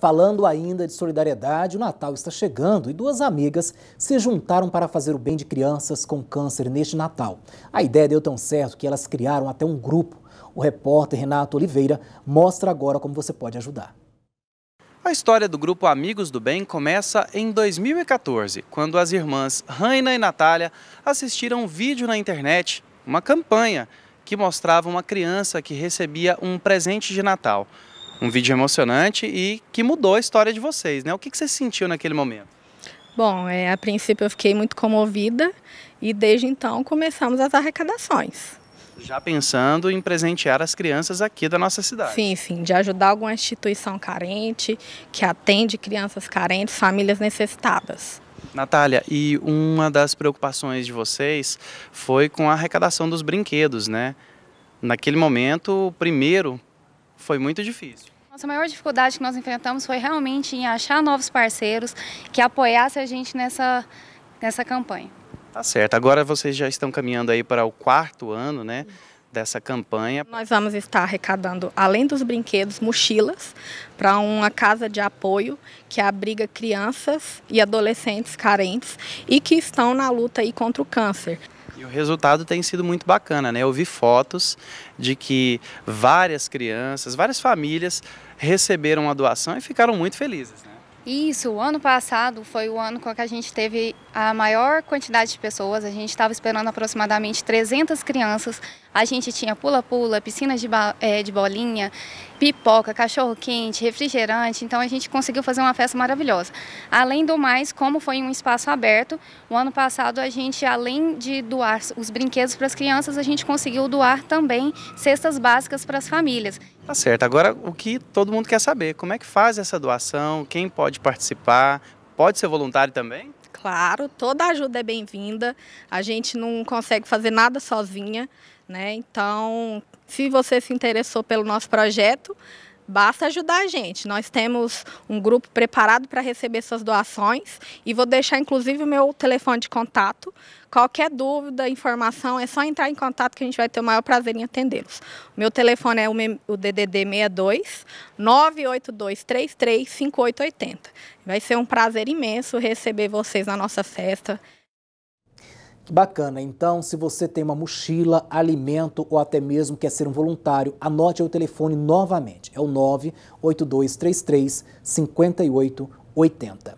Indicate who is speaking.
Speaker 1: Falando ainda de solidariedade, o Natal está chegando e duas amigas se juntaram para fazer o bem de crianças com câncer neste Natal. A ideia deu tão certo que elas criaram até um grupo. O repórter Renato Oliveira mostra agora como você pode ajudar.
Speaker 2: A história do grupo Amigos do Bem começa em 2014, quando as irmãs Raina e Natália assistiram um vídeo na internet, uma campanha, que mostrava uma criança que recebia um presente de Natal um vídeo emocionante e que mudou a história de vocês, né? O que, que você sentiu naquele momento?
Speaker 3: Bom, é, a princípio eu fiquei muito comovida e desde então começamos as arrecadações.
Speaker 2: Já pensando em presentear as crianças aqui da nossa cidade. Sim,
Speaker 3: sim, de ajudar alguma instituição carente, que atende crianças carentes, famílias necessitadas.
Speaker 2: Natália, e uma das preocupações de vocês foi com a arrecadação dos brinquedos, né? Naquele momento, o primeiro foi muito difícil.
Speaker 4: Nossa maior dificuldade que nós enfrentamos foi realmente em achar novos parceiros que apoiassem a gente nessa, nessa campanha.
Speaker 2: Tá certo. Agora vocês já estão caminhando aí para o quarto ano, né? dessa campanha.
Speaker 3: Nós vamos estar arrecadando, além dos brinquedos, mochilas para uma casa de apoio que abriga crianças e adolescentes carentes e que estão na luta aí contra o câncer.
Speaker 2: E o resultado tem sido muito bacana, né? Eu vi fotos de que várias crianças, várias famílias receberam a doação e ficaram muito felizes. Né?
Speaker 4: Isso, o ano passado foi o ano com que a gente teve a maior quantidade de pessoas. A gente estava esperando aproximadamente 300 crianças. A gente tinha pula-pula, piscina de, é, de bolinha, pipoca, cachorro-quente, refrigerante. Então a gente conseguiu fazer uma festa maravilhosa. Além do mais, como foi um espaço aberto, o ano passado a gente, além de doar os brinquedos para as crianças, a gente conseguiu doar também cestas básicas para as famílias.
Speaker 2: Tá certo. Agora, o que todo mundo quer saber, como é que faz essa doação? Quem pode participar? Pode ser voluntário também?
Speaker 3: Claro, toda ajuda é bem-vinda. A gente não consegue fazer nada sozinha, né? Então, se você se interessou pelo nosso projeto, Basta ajudar a gente. Nós temos um grupo preparado para receber suas doações e vou deixar inclusive o meu telefone de contato. Qualquer dúvida, informação, é só entrar em contato que a gente vai ter o maior prazer em atendê-los. Meu telefone é o DDD 62 982 33 5880. Vai ser um prazer imenso receber vocês na nossa festa.
Speaker 1: Que bacana. Então, se você tem uma mochila, alimento ou até mesmo quer ser um voluntário, anote o telefone novamente. É o 98233 5880.